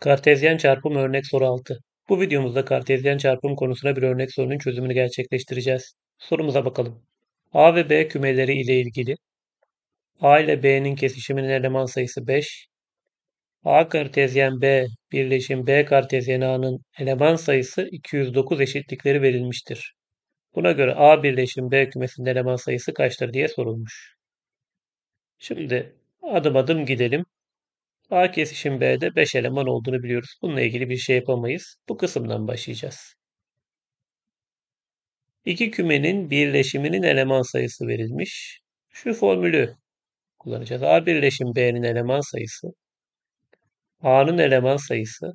Kartezyen çarpım örnek soru 6. Bu videomuzda kartezyen çarpım konusuna bir örnek sorunun çözümünü gerçekleştireceğiz. Sorumuza bakalım. A ve B kümeleri ile ilgili A ile B'nin kesişiminin eleman sayısı 5. A kartezyen B birleşim B kartezyen A'nın eleman sayısı 209 eşitlikleri verilmiştir. Buna göre A birleşim B kümesinin eleman sayısı kaçtır diye sorulmuş. Şimdi adım adım gidelim. A kesişim B'de 5 eleman olduğunu biliyoruz. Bununla ilgili bir şey yapamayız. Bu kısımdan başlayacağız. İki kümenin birleşiminin eleman sayısı verilmiş. Şu formülü kullanacağız. A birleşim B'nin eleman sayısı A'nın eleman sayısı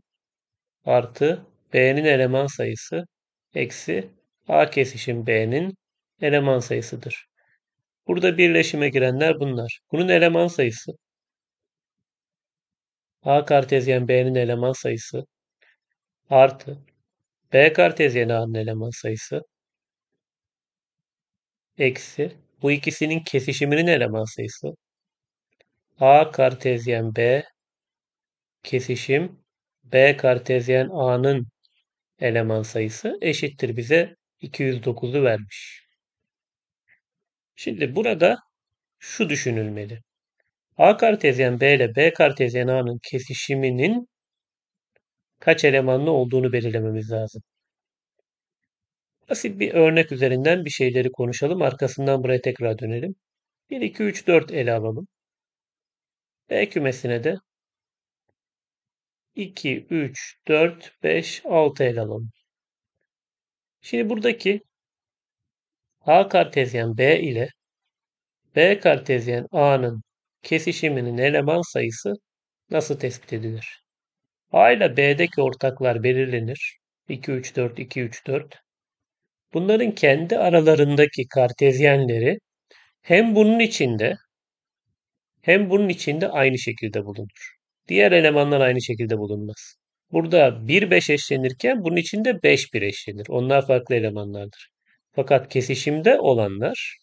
artı B'nin eleman sayısı eksi A kesişim B'nin eleman sayısıdır. Burada birleşime girenler bunlar. Bunun eleman sayısı A kartezyen B'nin eleman sayısı artı B kartezyen A'nın eleman sayısı eksi bu ikisinin kesişiminin eleman sayısı A kartezyen B kesişim B kartezyen A'nın eleman sayısı eşittir bize 209'u vermiş. Şimdi burada şu düşünülmeli. A kartezyen B ile B kartezyen A'nın kesişiminin kaç elemanlı olduğunu belirlememiz lazım. Basit bir örnek üzerinden bir şeyleri konuşalım. Arkasından buraya tekrar dönelim. 1, 2, 3, 4 ele alalım. B kümesine de 2, 3, 4, 5, 6 ele alalım. Şimdi buradaki A kartezyen B ile B kartezyen A'nın kesişiminin eleman sayısı nasıl tespit edilir? A ile B'deki ortaklar belirlenir. 2, 3, 4, 2, 3, 4. Bunların kendi aralarındaki kartezyenleri hem bunun içinde hem bunun içinde aynı şekilde bulunur. Diğer elemanlar aynı şekilde bulunmaz. Burada 1 5 eşlenirken bunun içinde 5 1 eşlenir. Onlar farklı elemanlardır. Fakat kesişimde olanlar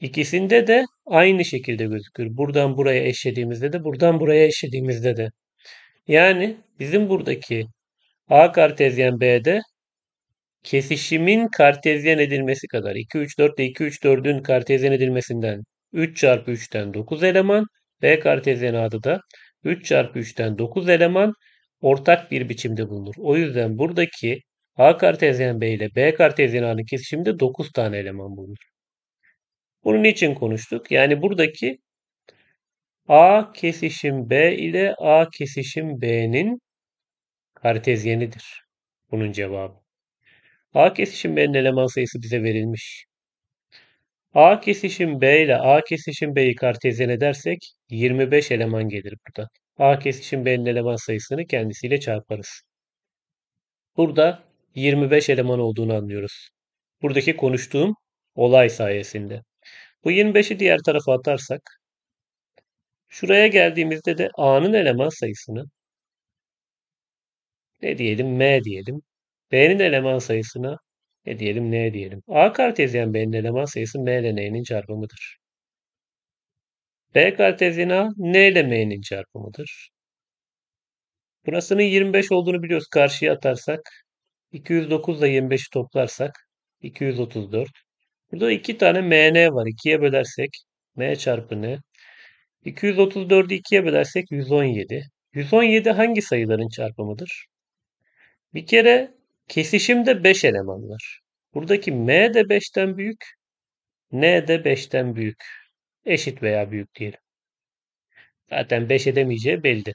İkisinde de aynı şekilde gözükür. Buradan buraya eşlediğimizde de buradan buraya eşlediğimizde de. Yani bizim buradaki A kartezyen B'de kesişimin kartezyen edilmesi kadar 2 3 4 ile 2 3 4'ün kartezyen edilmesinden 3 çarpı 3'ten 9 eleman B kartezyen adı da 3 çarpı 3'ten 9 eleman ortak bir biçimde bulunur. O yüzden buradaki A kartezyen B ile B kartezyen A'nın kesişiminde 9 tane eleman bulunur. Bunu için konuştuk? Yani buradaki A kesişim B ile A kesişim B'nin kartezyenidir. Bunun cevabı. A kesişim B'nin eleman sayısı bize verilmiş. A kesişim B ile A kesişim B'yi kartezyen edersek 25 eleman gelir burada. A kesişim B'nin eleman sayısını kendisiyle çarparız. Burada 25 eleman olduğunu anlıyoruz. Buradaki konuştuğum olay sayesinde. Bu 25'i diğer tarafa atarsak şuraya geldiğimizde de A'nın eleman sayısını ne diyelim M diyelim. B'nin eleman sayısına ne diyelim N diyelim. A kartezyen B'nin eleman sayısı M ile N'nin çarpımıdır. B kartezyen A N ile M'nin çarpımıdır. Burasının 25 olduğunu biliyoruz. Karşıya atarsak 209 ile 25'i toplarsak 234. Burada iki tane mn var. 2'ye bölersek m çarpı n. 234'ü 2'ye bölersek 117. 117 hangi sayıların çarpımıdır? Bir kere kesişimde 5 eleman var. Buradaki m de 5'ten büyük, n de 5'ten büyük. Eşit veya büyük diyelim. Zaten 5 edemeyeceği belli.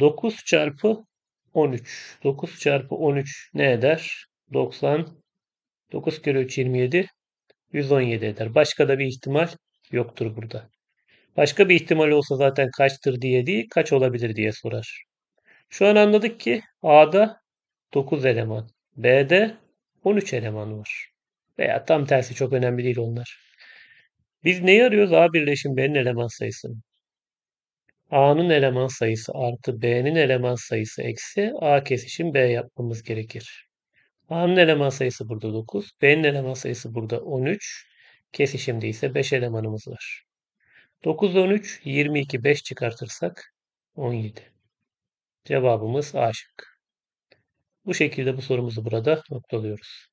9 ee, çarpı 13. 9 çarpı 13 ne eder? 90 9 kere 3 27 117 eder. Başka da bir ihtimal yoktur burada. Başka bir ihtimal olsa zaten kaçtır diye değil kaç olabilir diye sorar. Şu an anladık ki A'da 9 eleman, B'de 13 eleman var. Veya tam tersi çok önemli değil onlar. Biz neyi arıyoruz? A birleşim B'nin eleman sayısını. A'nın eleman sayısı artı B'nin eleman sayısı eksi A kesişim B yapmamız gerekir. A'nın eleman sayısı burada 9. B'nin eleman sayısı burada 13. Kesişimde ise 5 elemanımız var. 9, 13, 22, 5 çıkartırsak 17. Cevabımız A şıkkı. Bu şekilde bu sorumuzu burada noktalıyoruz.